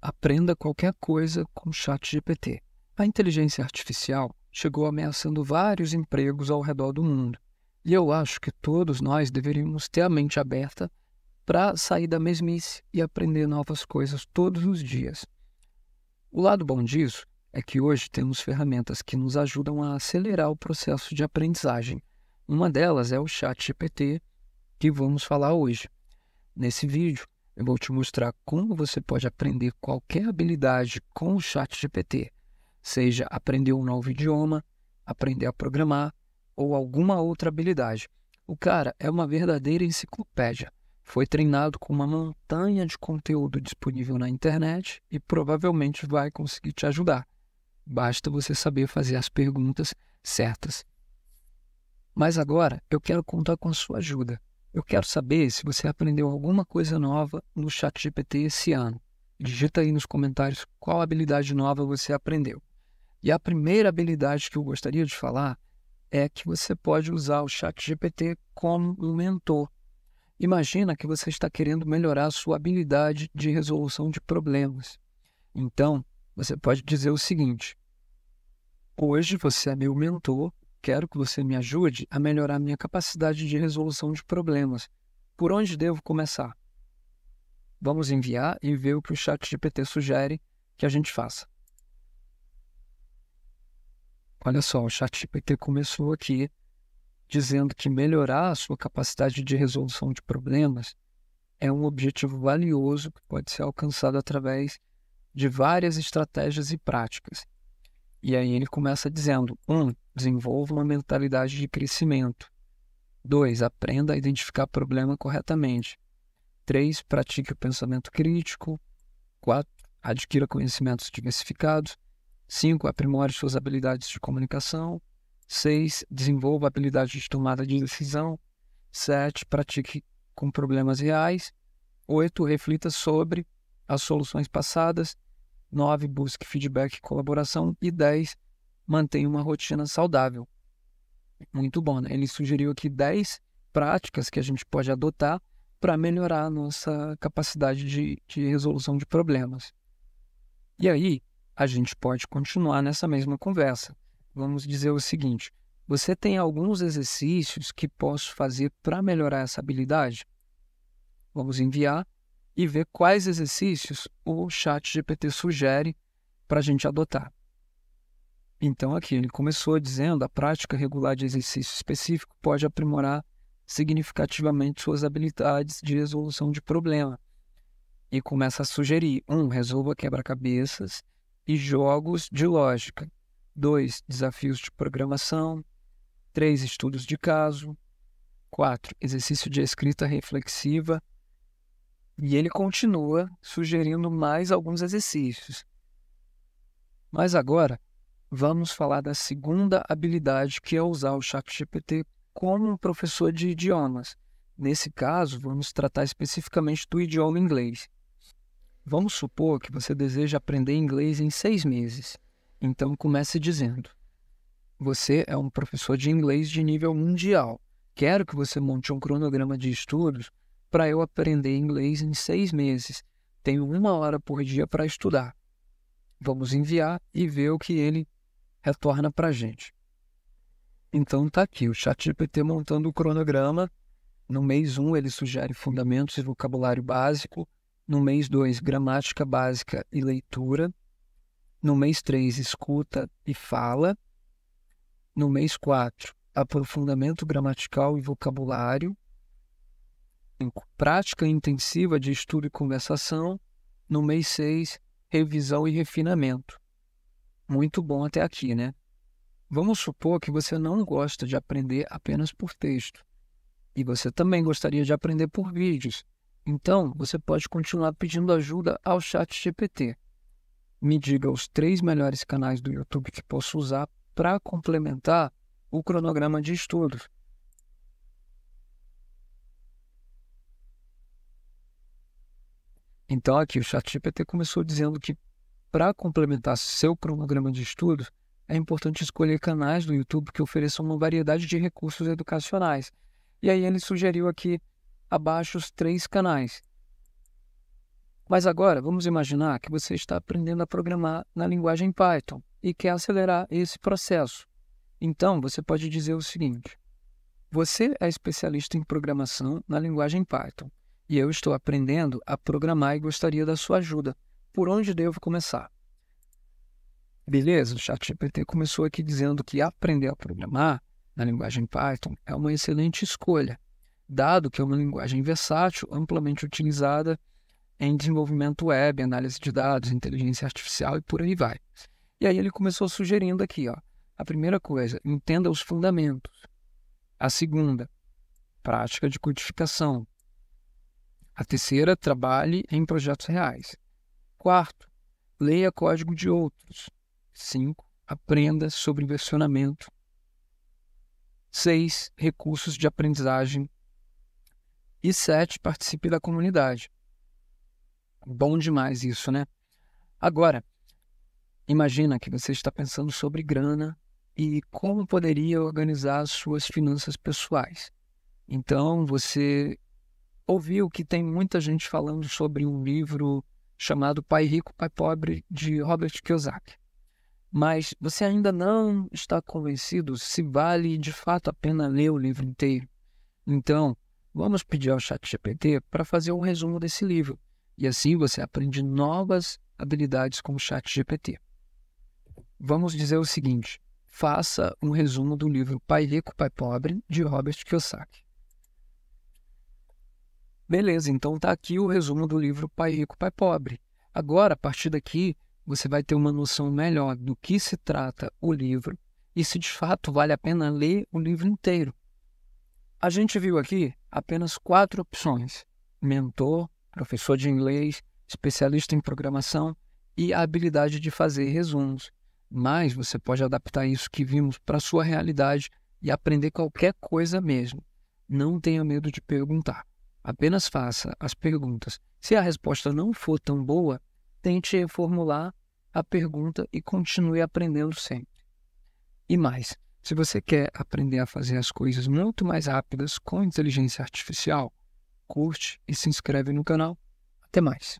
aprenda qualquer coisa com o chat GPT. A inteligência artificial chegou ameaçando vários empregos ao redor do mundo. E eu acho que todos nós deveríamos ter a mente aberta para sair da mesmice e aprender novas coisas todos os dias. O lado bom disso é que hoje temos ferramentas que nos ajudam a acelerar o processo de aprendizagem. Uma delas é o Chat GPT, que vamos falar hoje. Nesse vídeo, eu vou te mostrar como você pode aprender qualquer habilidade com o Chat GPT, seja aprender um novo idioma, aprender a programar ou alguma outra habilidade. O cara é uma verdadeira enciclopédia. Foi treinado com uma montanha de conteúdo disponível na internet e provavelmente vai conseguir te ajudar. Basta você saber fazer as perguntas certas. Mas agora eu quero contar com a sua ajuda. Eu quero saber se você aprendeu alguma coisa nova no Chat GPT esse ano. Digita aí nos comentários qual habilidade nova você aprendeu. E a primeira habilidade que eu gostaria de falar é que você pode usar o Chat GPT como um mentor. Imagina que você está querendo melhorar a sua habilidade de resolução de problemas. Então, você pode dizer o seguinte: Hoje você é meu mentor Quero que você me ajude a melhorar minha capacidade de resolução de problemas. Por onde devo começar? Vamos enviar e ver o que o chat GPT sugere que a gente faça. Olha só, o chat GPT começou aqui dizendo que melhorar a sua capacidade de resolução de problemas é um objetivo valioso que pode ser alcançado através de várias estratégias e práticas. E aí ele começa dizendo: um, desenvolva uma mentalidade de crescimento. dois, Aprenda a identificar problema corretamente. três, Pratique o pensamento crítico. quatro, Adquira conhecimentos diversificados. cinco, Aprimore suas habilidades de comunicação. seis, Desenvolva habilidades de tomada de decisão. sete, Pratique com problemas reais. oito, Reflita sobre as soluções passadas 9. Busque feedback e colaboração. E 10. Mantenha uma rotina saudável. Muito bom, né? Ele sugeriu aqui 10 práticas que a gente pode adotar para melhorar a nossa capacidade de, de resolução de problemas. E aí, a gente pode continuar nessa mesma conversa. Vamos dizer o seguinte: você tem alguns exercícios que posso fazer para melhorar essa habilidade? Vamos enviar e ver quais exercícios o chat GPT sugere para a gente adotar. Então, aqui ele começou dizendo a prática regular de exercício específico pode aprimorar significativamente suas habilidades de resolução de problema. E começa a sugerir: 1. Um, resolva quebra-cabeças e jogos de lógica. 2. Desafios de programação. 3. Estudos de caso. 4. Exercício de escrita reflexiva e ele continua sugerindo mais alguns exercícios. Mas agora vamos falar da segunda habilidade que é usar o ChatGPT como um professor de idiomas. Nesse caso, vamos tratar especificamente do idioma inglês. Vamos supor que você deseja aprender inglês em seis meses. Então comece dizendo: Você é um professor de inglês de nível mundial. Quero que você monte um cronograma de estudos para eu aprender inglês em seis meses. Tenho uma hora por dia para estudar. Vamos enviar e ver o que ele retorna para a gente. Então está aqui, o ChatGPT montando o cronograma. No mês 1 um, ele sugere fundamentos e vocabulário básico. No mês 2, gramática básica e leitura. No mês 3, escuta e fala. No mês 4, aprofundamento gramatical e vocabulário prática intensiva de estudo e conversação. No mês 6, revisão e refinamento. Muito bom até aqui, né? Vamos supor que você não gosta de aprender apenas por texto e você também gostaria de aprender por vídeos. Então, você pode continuar pedindo ajuda ao Chat GPT. Me diga os três melhores canais do YouTube que posso usar para complementar o cronograma de estudos. Então, aqui o ChatGPT começou dizendo que, para complementar seu cronograma de estudo, é importante escolher canais do YouTube que ofereçam uma variedade de recursos educacionais. E aí ele sugeriu aqui abaixo os três canais. Mas agora, vamos imaginar que você está aprendendo a programar na linguagem Python e quer acelerar esse processo. Então, você pode dizer o seguinte: Você é especialista em programação na linguagem Python e eu estou aprendendo a programar e gostaria da sua ajuda. Por onde devo começar? Beleza, o ChatGPT começou aqui dizendo que aprender a programar na linguagem Python é uma excelente escolha, dado que é uma linguagem versátil, amplamente utilizada em desenvolvimento web, análise de dados, inteligência artificial e por aí vai. E aí ele começou sugerindo aqui, ó, a primeira coisa, entenda os fundamentos. A segunda, prática de codificação. A terceira, trabalhe em projetos reais. Quarto, leia código de outros. Cinco, aprenda sobre versionamento. Seis, recursos de aprendizagem. E sete, participe da comunidade. Bom demais isso, né? Agora, imagina que você está pensando sobre grana e como poderia organizar suas finanças pessoais. Então, você ouviu que tem muita gente falando sobre um livro chamado Pai Rico, Pai Pobre, de Robert Kiyosaki. Mas você ainda não está convencido se vale de fato a pena ler o livro inteiro. Então, vamos pedir ao ChatGPT para fazer um resumo desse livro. E assim você aprende novas habilidades com o ChatGPT. Vamos dizer o seguinte: faça um resumo do livro Pai Rico, Pai Pobre, de Robert Kiyosaki. Beleza, então está aqui o resumo do livro Pai Rico, Pai Pobre. Agora, a partir daqui, você vai ter uma noção melhor do que se trata o livro e se de fato vale a pena ler o livro inteiro. A gente viu aqui apenas quatro opções: mentor, professor de inglês, especialista em programação e a habilidade de fazer resumos. Mas você pode adaptar isso que vimos para a sua realidade e aprender qualquer coisa mesmo. Não tenha medo de perguntar. Apenas faça as perguntas. Se a resposta não for tão boa, tente reformular a pergunta e continue aprendendo sempre. E mais, se você quer aprender a fazer as coisas muito mais rápidas com inteligência artificial, curte e se inscreve no canal. Até mais!